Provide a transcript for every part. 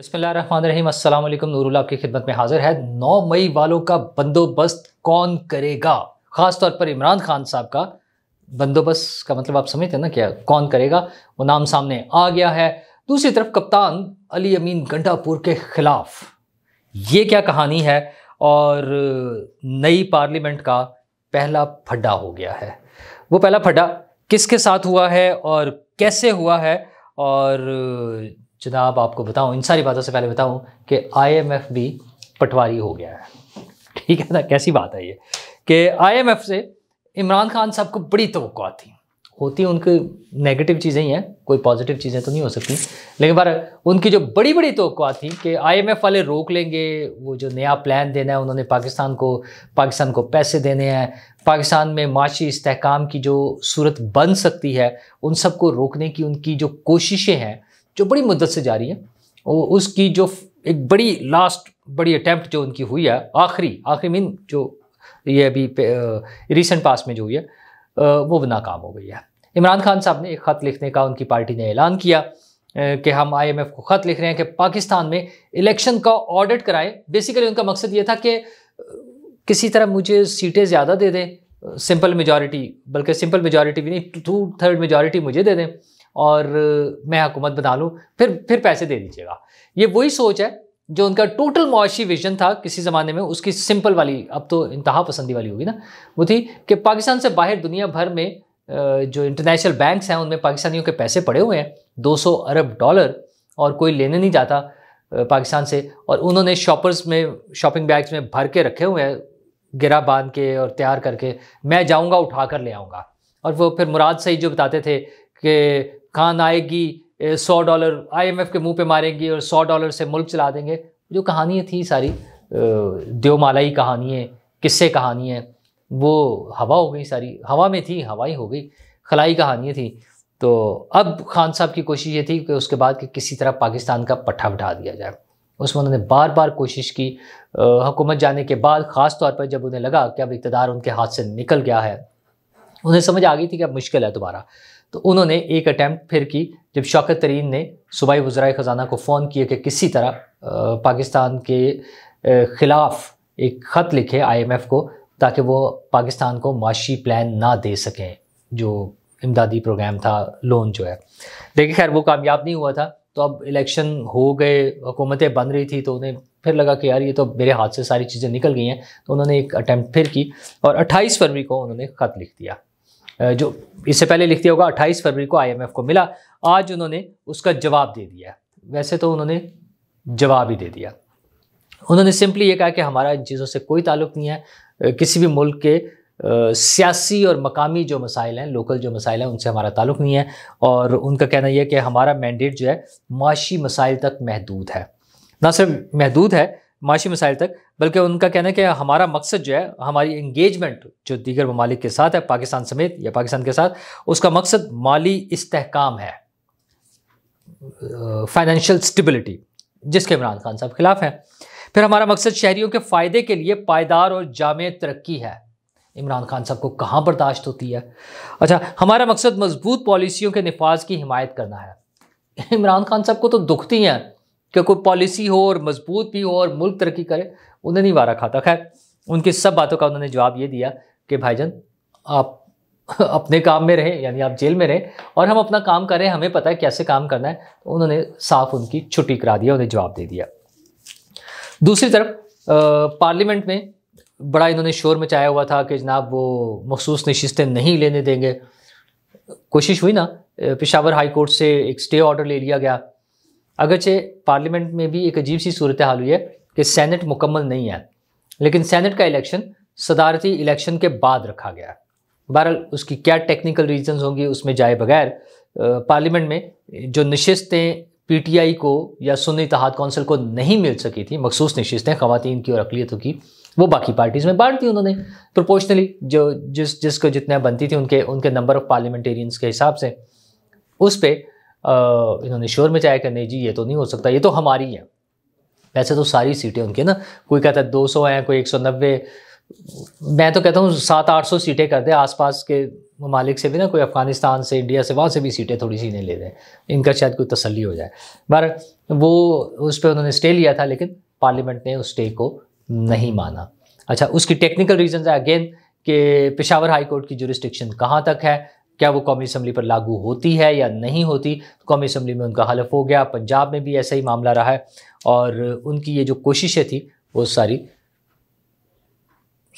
बसमीम अल्लाम नूरुल आपकी खिदमत में हाजिर है 9 मई वालों का बंदोबस्त कौन करेगा ख़ास तौर पर इमरान खान साहब का बंदोबस्त का मतलब आप समझते हैं ना क्या कौन करेगा वो नाम सामने आ गया है दूसरी तरफ कप्तान अली अमीन गंडापुर के ख़िलाफ़ ये क्या कहानी है और नई पार्लियामेंट का पहला फड्डा हो गया है वो पहला फड्डा किसके साथ हुआ है और कैसे हुआ है और जनाब आपको बताऊँ इन सारी बातों से पहले बताऊँ कि आईएमएफ भी पटवारी हो गया है ठीक है ना कैसी बात है ये कि आईएमएफ से इमरान खान साहब को बड़ी तो थी होती उनकी नेगेटिव चीज़ें ही हैं कोई पॉजिटिव चीज़ें तो नहीं हो सकती लेकिन पर उनकी जो बड़ी बड़ी तो थी कि आईएमएफ वाले रोक लेंगे वो जो नया प्लान देना है उन्होंने पाकिस्तान को पाकिस्तान को पैसे देने हैं पाकिस्तान में माशी इसकाम की जो सूरत बन सकती है उन सबको रोकने की उनकी जो कोशिशें हैं जो बड़ी मुद्दत से जारी है वो उसकी जो एक बड़ी लास्ट बड़ी अटैम्प्ट जो उनकी हुई है आखिरी आखिरी मीन जो ये अभी रिसेंट पास में जो हुई है वो नाकाम हो गई है इमरान खान साहब ने एक ख़त लिखने का उनकी पार्टी ने ऐलान किया कि हम आईएमएफ को ख़त लिख रहे हैं कि पाकिस्तान में इलेक्शन का ऑडिट कराएं बेसिकली उनका मकसद ये था कि किसी तरह मुझे सीटें ज़्यादा दे दें सिंपल मेजॉरिटी बल्कि सिंपल मेजॉरिटी भी नहीं टू थर्ड मेजॉरिटी मुझे दे दें और मैं हुकूमत बना लूँ फिर फिर पैसे दे दीजिएगा ये वही सोच है जो उनका टोटल मुआशी विजन था किसी ज़माने में उसकी सिंपल वाली अब तो इंतहा पसंदी वाली होगी ना वो थी कि पाकिस्तान से बाहर दुनिया भर में जो इंटरनेशनल बैंक्स हैं उनमें पाकिस्तानियों के पैसे पड़े हुए हैं 200 अरब डॉलर और कोई लेने नहीं जाता पाकिस्तान से और उन्होंने शॉपर्स में शॉपिंग बैग्स में भर के रखे हुए हैं गिरा बांध के और तैयार करके मैं जाऊँगा उठा कर ले आऊँगा और वो फिर मुराद सही जो बताते थे कि खान आएगी सौ डॉलर आईएमएफ के मुंह पे मारेंगी और सौ डॉलर से मुल्क चला देंगे जो कहानियाँ थी सारी देवमालाई कहानी है किस्से कहानी है वो हवा हो गई सारी हवा में थी हवा ही हो गई खलाई कहानियाँ थी तो अब खान साहब की कोशिश ये थी कि उसके बाद कि किसी तरह पाकिस्तान का पट्ठा बिठा दिया जाए उसमें उन्होंने बार बार कोशिश की हुकूमत जाने के बाद ख़ास तौर पर जब उन्हें लगा कि अब इकतदार उनके हाथ से निकल गया है उन्हें समझ आ गई थी कि अब मुश्किल है दोबारा तो उन्होंने एक अटैम्प्ट फिर की जब शौकत तरीन ने सूबाई वज्रा ख़जाना को फ़ोन किया कि किसी तरह पाकिस्तान के ख़िलाफ़ एक ख़त लिखे आईएमएफ को ताकि वो पाकिस्तान को माशी प्लान ना दे सकें जो इमदादी प्रोग्राम था लोन जो है देखिए खैर वो कामयाब नहीं हुआ था तो अब इलेक्शन हो गए हुकूमतें बन रही थी तो उन्हें फिर लगा कि यार ये तो मेरे हाथ से सारी चीज़ें निकल गई हैं तो उन्होंने एक अटैम्प्ट फिर की और 28 फरवरी को उन्होंने ख़त लिख दिया जो इससे पहले लिख दिया होगा अट्ठाईस फरवरी को आईएमएफ को मिला आज उन्होंने उसका जवाब दे दिया वैसे तो उन्होंने जवाब ही दे दिया उन्होंने सिंपली ये कहा कि हमारा इन चीज़ों से कोई ताल्लुक नहीं है किसी भी मुल्क के सियासी और मकामी जो मसाइल हैं लोकल जो मसाइल हैं उनसे हमारा ताल्लुक नहीं है और उनका कहना यह कि हमारा मैंडेट जो है माशी मसाइल तक महदूद है ना सिर्फ महदूद है माशी मसाइल तक बल्कि उनका कहना है कि हमारा मकसद जो है हमारी इंगेजमेंट जो दीगर ममालिक के साथ है पाकिस्तान समेत या पाकिस्तान के साथ उसका मकसद माली इस्तेकाम है फाइनेंशियल स्टेबिलिटी जिसके इमरान खान साहब खिलाफ हैं फिर हमारा मकसद शहरीों के फ़ायदे के लिए पायदार और जाम तरक्की है इमरान खान साहब को कहाँ बर्दाश्त होती है अच्छा हमारा मकसद मजबूत पॉलिसियों के नफाज की हिमायत करना है इमरान खान साहब को तो दुखती हैं कि कोई पॉलिसी हो और मजबूत भी हो और मुल्क तरक्की करे उन्हें नहीं वारा खाता खैर उनकी सब बातों का उन्होंने जवाब ये दिया कि भाईजान आप अपने काम में रहें यानी आप जेल में रहें और हम अपना काम करें हमें पता है कैसे काम करना है तो उन्होंने साफ उनकी छुट्टी करा दिया उन्हें जवाब दे दिया दूसरी तरफ पार्लियामेंट में बड़ा इन्होंने शोर मचाया हुआ था कि जनाब वो मखसूस नशस्तें नहीं लेने देंगे कोशिश हुई ना पेशावर हाई कोर्ट से एक स्टे ऑर्डर ले लिया गया अगरचे पार्लियामेंट में भी एक अजीब सी सूरत हाल हुई है कि सैनट मुकम्मल नहीं है लेकिन सैनट का इलेक्शन सदारती इलेक्शन के बाद रखा गया बहरहाल उसकी क्या टेक्निकल रीजन होंगी उसमें जाए बगैर पार्लियामेंट में जो नशस्तें पीटीआई को या सुन्नी तहाद कौंसिल को नहीं मिल सकी थी मखसूस नशस्तें खातन की और अकलीतों की वो बाकी पार्टीज़ में बांट दी उन्होंने प्रोपोर्शनली जो जिस जिसको जितना बनती थी उनके उनके नंबर ऑफ़ पार्लियामेंटेरियंस के हिसाब से उस पर इन्होंने शोर में कि नहीं जी ये तो नहीं हो सकता ये तो हमारी है वैसे तो सारी सीटें उनकी ना कोई कहता है दो सौ हैं कोई एक सौ नब्बे मैं तो कहता हूँ सात आठ सौ सीटें कर दें आसपास के ममालिक से भी ना कोई अफ़गानिस्तान से इंडिया से वहाँ से भी सीटें थोड़ी सी इन्हें ले दें इनका शायद कोई तसल्ली हो जाए पर वो उस पर उन्होंने स्टे लिया था लेकिन पार्लियामेंट ने उस स्टे को नहीं माना अच्छा उसकी टेक्निकल रीजन है अगेन कि पिशावर हाई कोर्ट की जुरिस्टिक्शन कहाँ तक है क्या वो कौमी असम्बली पर लागू होती है या नहीं होती तो कौमी असम्बली में उनका हलफ हो गया पंजाब में भी ऐसा ही मामला रहा है और उनकी ये जो कोशिशें थी वो सारी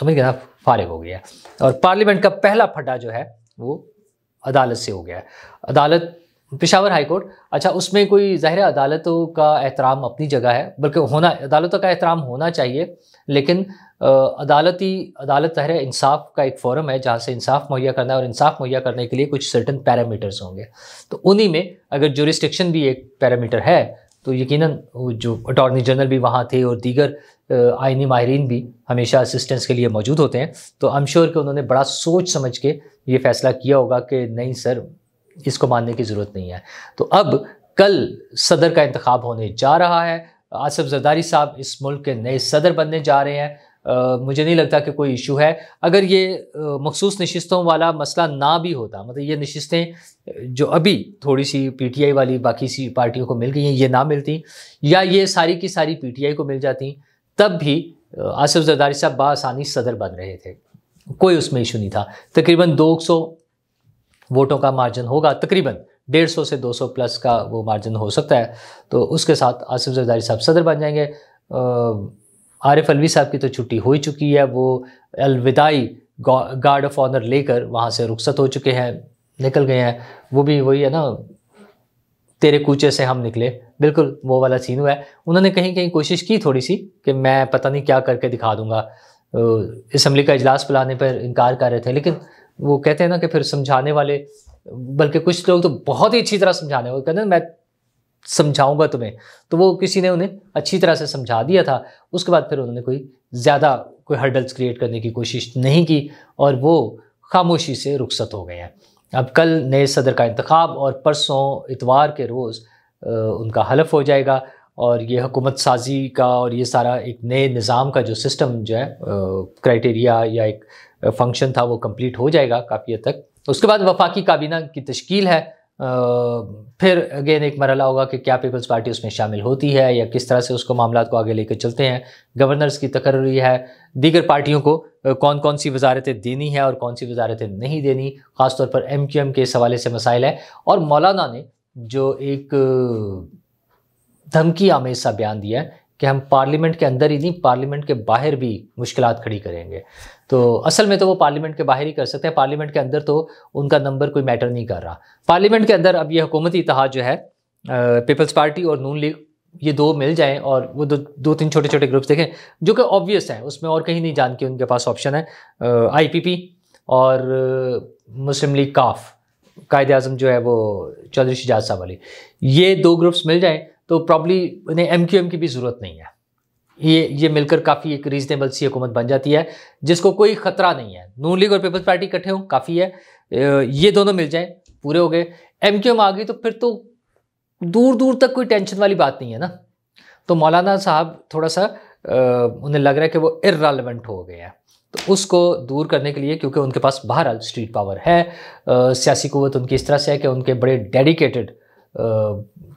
समझ गए ना फारिग हो गया और पार्लियामेंट का पहला फटा जो है वो अदालत से हो गया अदालत पिशावर हाई कोर्ट अच्छा उसमें कोई ज़ाहिर अदालतों का एहतराम अपनी जगह है बल्कि होना अदालतों का एहतराम होना चाहिए लेकिन अदालती अदालत तहर इंसाफ का एक फोरम है जहाँ से इंसाफ मुहैया करना है और इंसाफ मुहैया करने के लिए कुछ सर्टन पैरामीटर्स होंगे तो उन्हीं में अगर जोरिस्टिक्शन भी एक पैरामीटर है तो यकीनन वो जो अटॉर्नी जनरल भी वहाँ थे और दीगर आइनी माहरीन भी हमेशा असिस्टेंस के लिए मौजूद होते हैं तो हम श्योर कि उन्होंने बड़ा सोच समझ के ये फैसला किया होगा कि नहीं सर इसको मानने की ज़रूरत नहीं है तो अब कल सदर का इंतखब होने जा रहा है आसफ जरदारी साहब इस मुल्क के नए सदर बनने जा रहे हैं आ, मुझे नहीं लगता कि कोई इशू है अगर ये मखसूस नशस्तों वाला मसला ना भी होता मतलब ये नशस्तें जो अभी थोड़ी सी पीटीआई वाली बाकी सी पार्टियों को मिल गई हैं ये ना मिलती या ये सारी की सारी पीटीआई को मिल जाती तब भी आसिफ जरदारी साहब बसानी सदर बन रहे थे कोई उसमें इशू नहीं था तकरीबन 200 वोटों का मार्जिन होगा तकरीबन 150 से 200 प्लस का वो मार्जिन हो सकता है तो उसके साथ आसिफ जरदारी साहब सदर बन जाएंगे आरिफ अलवी साहब की तो छुट्टी हो ही चुकी है वो अलविदाई गार्ड ऑफ ऑनर लेकर वहाँ से रुखसत हो चुके हैं निकल गए हैं वो भी वही है ना तेरे कूचे से हम निकले बिल्कुल वो वाला सीन हुआ है उन्होंने कहीं कहीं कोशिश की थोड़ी सी कि मैं पता नहीं क्या करके दिखा दूंगा इसम्बली का इजलास बुलाने पर इनकार कर रहे थे लेकिन वो कहते हैं ना कि फिर समझाने वाले बल्कि कुछ लोग तो बहुत ही अच्छी तरह समझाने वो कहते हैं मैं समझाऊंगा तुम्हें तो वो किसी ने उन्हें अच्छी तरह से समझा दिया था उसके बाद फिर उन्होंने कोई ज़्यादा कोई हर्डल्स क्रिएट करने की कोशिश नहीं की और वो खामोशी से रुखसत हो गए हैं अब कल नए सदर का इंतखब और परसों इतवार के रोज़ उनका हलफ हो जाएगा और ये हुकूमत साजी का और ये सारा एक नए निज़ाम का जो सिस्टम जो है क्राइटेरिया या एक फंक्शन था वो कंप्लीट हो जाएगा काफ़ी हद तक उसके बाद वफाकी काबीना की तश्कील है फिर अगेन एक मरहला होगा कि क्या पीपल्स पार्टी उसमें शामिल होती है या किस तरह से उसको मामला को आगे लेकर चलते हैं गवर्नर्स की तकर्री है दीगर पार्टियों को कौन कौन सी वजारतें देनी है और कौन सी वजारतें नहीं देनी ख़ासतौर पर एम क्यू एम के इस हवाले से मसाइल है और मौलाना ने जो एक धमकी आमेज सा बयान दिया है कि हम पार्लियामेंट के अंदर ही नहीं पार्लियामेंट के बाहर भी मुश्किल खड़ी करेंगे तो असल में तो वो पार्लियामेंट के बाहर ही कर सकते हैं पार्लियामेंट के अंदर तो उनका नंबर कोई मैटर नहीं कर रहा पार्लियामेंट के अंदर अब ये हुकूमती इतिहाद जो है पीपल्स पार्टी और नून लीग ये दो मिल जाएं और वो दो दो तीन छोटे छोटे ग्रुप्स देखें जो कि ऑब्वियस हैं उसमें और कहीं नहीं जान के उनके पास ऑप्शन है आईपीपी और मुस्लिम लीग काफ कायद अजम जो है वो चौधरी शिजाज साहब वाली ये दो ग्रुप्स मिल जाएं तो प्रॉब्ली उन्हें एम की भी ज़रूरत नहीं है ये ये मिलकर काफ़ी एक रीजनेबल सी हुकूमत बन जाती है जिसको कोई ख़तरा नहीं है नून लीग और पीपल्स पार्टी इकट्ठे हों काफ़ी है ये दोनों मिल जाएं पूरे हो गए एम क्यू एम आ गई तो फिर तो दूर दूर तक कोई टेंशन वाली बात नहीं है ना तो मौलाना साहब थोड़ा सा आ, उन्हें लग रहा है कि वो इरेलीवेंट हो गए हैं तो उसको दूर करने के लिए क्योंकि उनके पास बहरहाल स्ट्रीट पावर है सियासी कुवत उनकी इस तरह से है कि उनके बड़े डेडिकेटेड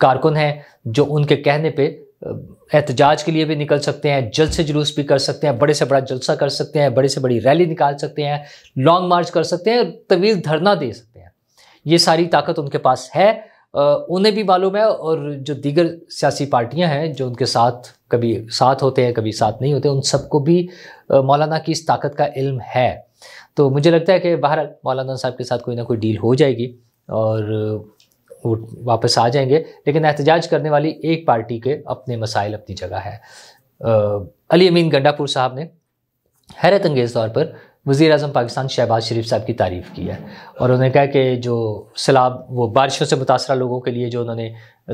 कारकुन हैं जो उनके कहने पे एहतजाज के लिए भी निकल सकते हैं जल्द से जुलूस भी कर सकते हैं बड़े से बड़ा जलसा कर सकते हैं बड़े से बड़ी रैली निकाल सकते हैं लॉन्ग मार्च कर सकते हैं तवील धरना दे सकते हैं ये सारी ताकत उनके पास है उन्हें भी मालूम है और जो दीगर सियासी पार्टियां हैं जो उनके साथ कभी साथ होते हैं कभी साथ नहीं होते उन सबको भी मौलाना की इस ताकत का इल्म है तो मुझे लगता है कि बहरहाल मौलाना साहब के साथ कोई ना कोई डील हो जाएगी और वो वापस आ जाएंगे लेकिन एहतजाज करने वाली एक पार्टी के अपने मसाइल अपनी जगह है अली अमीन गंडापुर साहब ने हैरत अंगेज़ तौर पर वज़ी अजम पाकिस्तान शहबाज शरीफ साहब की तारीफ़ की है और उन्होंने कहा कि जो सैलाब वो बारिशों से मुतासर लोगों के लिए जो उन्होंने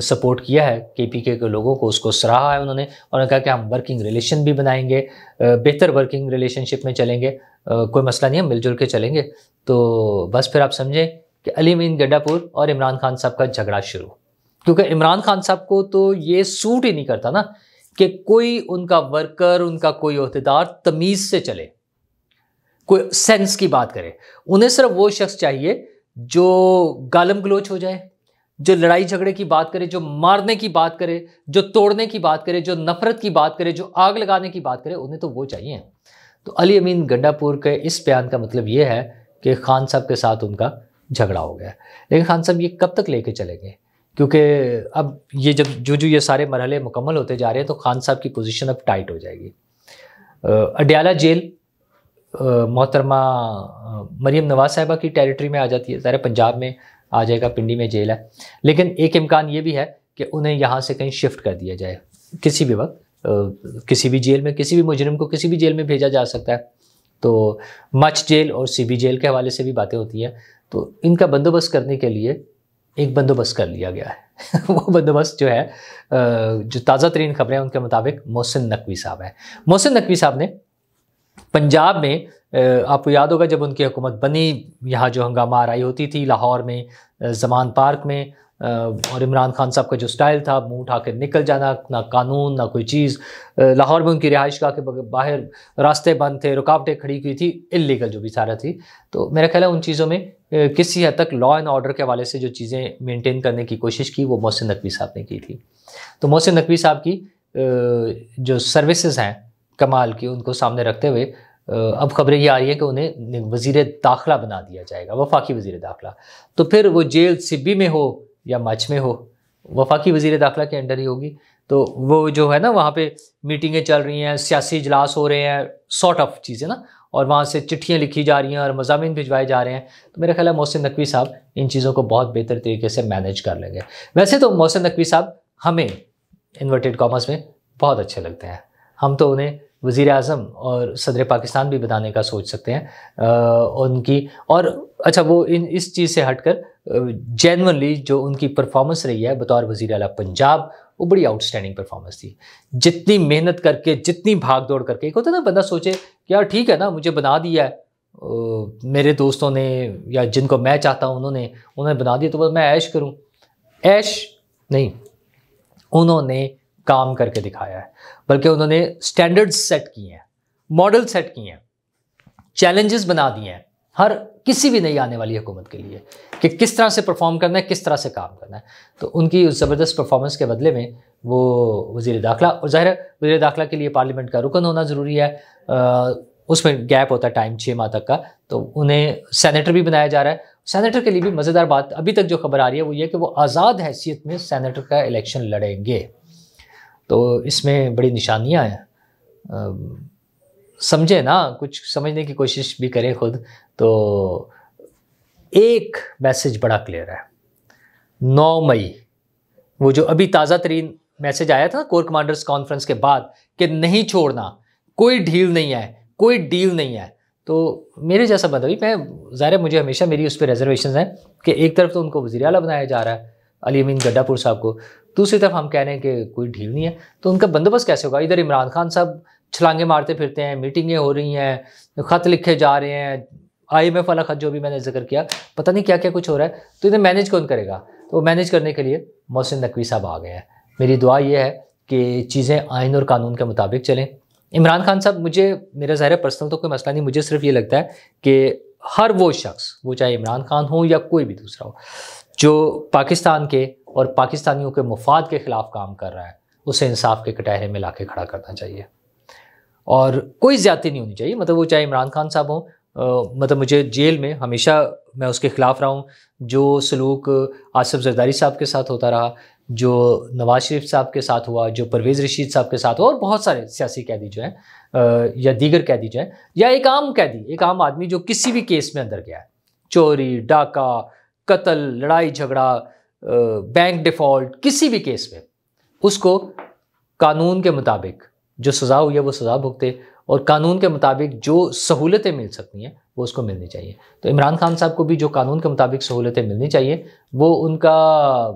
सपोर्ट किया है के पी के लोगों को उसको सराहा है उन्होंने और उन्होंने कहा कि हम वर्किंग रिलेशन भी बनाएंगे बेहतर वर्किंग रिलेशनशिप में चलेंगे कोई मसला नहीं हम मिलजुल के चलेंगे तो बस फिर आप समझें कि अली मीन गड्डापुर और इमरान खान साहब का झगड़ा शुरू क्योंकि इमरान खान साहब को तो ये सूट ही नहीं करता ना कि कोई उनका वर्कर उनका कोई अहदेदार तमीज़ से चले कोई सेंस की बात करे उन्हें सिर्फ वो शख्स चाहिए जो गालम गलोच हो जाए जो लड़ाई झगड़े की बात करे जो मारने की बात करे जो तोड़ने की बात करे जो नफरत की बात करे जो आग लगाने की बात करे उन्हें तो वो चाहिए तो अली अमीन गंडापुर के इस बयान का मतलब ये है कि खान साहब के साथ उनका झगड़ा हो गया लेकिन खान साहब ये कब तक लेके चलेंगे क्योंकि अब ये जब जो जो ये सारे मरहले मुकम्मल होते जा रहे हैं तो खान साहब की पोजीशन अब टाइट हो जाएगी अड्याला जेल मोहतरमा मरीम नवाज साहिबा की टेरिटरी में आ जाती है सारे पंजाब में आ जाएगा पिंडी में जेल है लेकिन एक इम्कान ये भी है कि उन्हें यहाँ से कहीं शिफ्ट कर दिया जाए किसी भी वक्त किसी भी जेल में किसी भी मुजरिम को किसी भी जेल में भेजा जा सकता है तो मच जेल और बी जेल के हवाले से भी बातें होती हैं तो इनका बंदोबस्त करने के लिए एक बंदोबस्त कर लिया गया है वो बंदोबस्त जो है जो ताज़ा तरीन खबरें हैं उनके मुताबिक मोहसिन नकवी साहब हैं मोहसिन नकवी साहब ने पंजाब में आपको याद होगा जब उनकी हुकूमत बनी यहाँ जो हंगामा आरई होती थी लाहौर में जमान पार्क में और इमरान खान साहब का जो स्टाइल था मुंह उठा के निकल जाना ना कानून ना कोई चीज़ लाहौर में उनकी रिहाइश का के बाहर रास्ते बंद थे रुकावटें खड़ी की थी इलीगल जो भी सारा थी तो मेरा ख्याल है उन चीज़ों में किसी हद तक लॉ एंड ऑर्डर के हवाले से जो चीज़ें मेनटेन करने की कोशिश की वो मोहसिन नकवी साहब ने की थी तो मोहसिन नकवी साहब की जो सर्विसज़ हैं कमाल की उनको सामने रखते हुए अब खबरें ये आ रही हैं कि उन्हें वजीर दाखिला बना दिया जाएगा वफाकी वजीर दाखिला तो फिर वो जेल सिब्बी में हो या मच में हो वफाकी वजीर दाखिला के अंडर ही होगी तो वो जो है ना वहाँ पे मीटिंगें चल रही हैं सियासी इजलास हो रहे हैं सॉर्ट ऑफ चीज़ें ना और वहाँ से चिट्ठियाँ लिखी जा रही हैं और मजामी भिजवाए जा रहे हैं तो मेरा ख्याल है मोहसिन नकवी साहब इन चीज़ों को बहुत बेहतर तरीके से मैनेज कर लेंगे वैसे तो मोहसिन नकवी साहब हमें इन्वर्टेड कॉमर्स में बहुत अच्छे लगते हैं हम तो उन्हें वज़ी अजम और सदर पाकिस्तान भी बनाने का सोच सकते हैं आ, उनकी और अच्छा वो इन इस चीज़ से हट कर जेनवनली जो उनकी परफॉर्मेंस रही है बतौर वजीर अला पंजाब वो बड़ी आउटस्टैंडिंग परफॉर्मेंस थी जितनी मेहनत करके जितनी भाग दौड़ करके एक होता ना बंदा सोचे कि यार ठीक है ना मुझे बना दिया है ओ, मेरे दोस्तों ने या जिनको मैं चाहता हूँ उन्होंने उन्होंने बना दिया तो बस मैं ऐश करूँ ऐश नहीं उन्होंने काम करके दिखाया है बल्कि उन्होंने स्टैंडर्ड्स सेट किए हैं मॉडल सेट किए हैं चैलेंजेस बना दिए हैं हर किसी भी नई आने वाली हुकूमत के लिए कि किस तरह से परफॉर्म करना है किस तरह से काम करना है तो उनकी उस ज़बरदस्त परफॉर्मेंस के बदले में वो वजीर दाखिला और ज़ाहिर वजीर दाखिला के लिए पार्लियामेंट का रुकन होना ज़रूरी है उसमें गैप होता है टाइम छः माह तक का तो उन्हें सैनिटर भी बनाया जा रहा है सैनेटर के लिए भी मज़ेदार बात अभी तक जो खबर आ रही है वो ये कि वो आज़ाद हैसियत में सैनिटर का इलेक्शन लड़ेंगे तो इसमें बड़ी निशानियाँ हैं समझे ना कुछ समझने की कोशिश भी करें खुद तो एक मैसेज बड़ा क्लियर है नौ मई वो जो अभी ताज़ा तरीन मैसेज आया था कोर कमांडर्स कॉन्फ्रेंस के बाद कि नहीं छोड़ना कोई ढील नहीं है कोई डील नहीं है तो मेरे जैसा बंदा भी मैं ज़ाहिर मुझे हमेशा मेरी उस पर रिजर्वेशन है कि एक तरफ तो उनको वजी अला बनाया जा रहा है अली अमीन गड्ढापुर साहब को दूसरी तरफ हम कह रहे हैं कि कोई ढील नहीं है तो उनका बंदोबस्त कैसे होगा इधर इमरान खान साहब छलांगे मारते फिरते हैं मीटिंगें हो रही हैं ख़त लिखे जा रहे हैं आई एम एफ वाला खत जो भी मैंने जिक्र किया पता नहीं क्या क्या कुछ हो रहा है तो इन्हें मैनेज कौन करेगा तो मैनेज करने के लिए मोहसिन नकवी साहब आ गए हैं मेरी दुआ यह है कि चीज़ें आइन और कानून के मुताबिक चलें इमरान खान साहब मुझे मेरा ज़ाहिर पर्सनल तो कोई मसला नहीं मुझे सिर्फ ये लगता है कि हर वो शख्स वो चाहे इमरान खान हो या कोई भी दूसरा हो जो पाकिस्तान के और पाकिस्तानियों के मफाद के ख़िलाफ़ काम कर रहा है उसे इंसाफ के कटहरे में ला खड़ा करना चाहिए और कोई ज़्यादा नहीं होनी चाहिए मतलब वो चाहे इमरान खान साहब हों मतलब मुझे जेल में हमेशा मैं उसके ख़िलाफ़ रहा हूँ जो सलूक आसफ जरदारी साहब के साथ होता रहा जो नवाज शरीफ साहब के साथ हुआ जो परवेज़ रशीद साहब के साथ हुआ और बहुत सारे सियासी कैदी जो हैं या दीगर कैदी जो हैं या एक आम कैदी एक आम आदमी जो किसी भी केस में अंदर गया है चोरी डाका कत्ल लड़ाई झगड़ा बैंक डिफ़ॉल्ट किसी भी केस में उसको कानून के मुताबिक जो सज़ा हुई है वो सज़ा भुगते और कानून के मुताबिक जो सहूलतें मिल सकती हैं वो उसको मिलनी चाहिए तो इमरान खान साहब को भी जो कानून के मुताबिक सहूलतें मिलनी चाहिए वो उनका आ,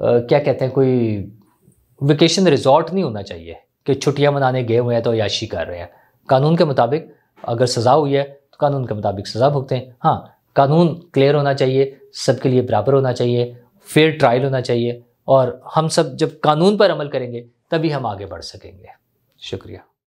क्या कहते हैं कोई वेकेशन रिजॉर्ट नहीं होना चाहिए कि छुट्टियां मनाने गए हुए हैं तो याशी कर रहे हैं कानून के मुताबिक अगर सज़ा हुई है तो कानून के मुताबिक सज़ा भुगते हैं हाँ कानून क्लियर होना चाहिए सबके लिए बराबर होना चाहिए फेयर ट्रायल होना चाहिए और हम सब जब कानून पर अमल करेंगे तभी हम आगे बढ़ सकेंगे शुक्रिया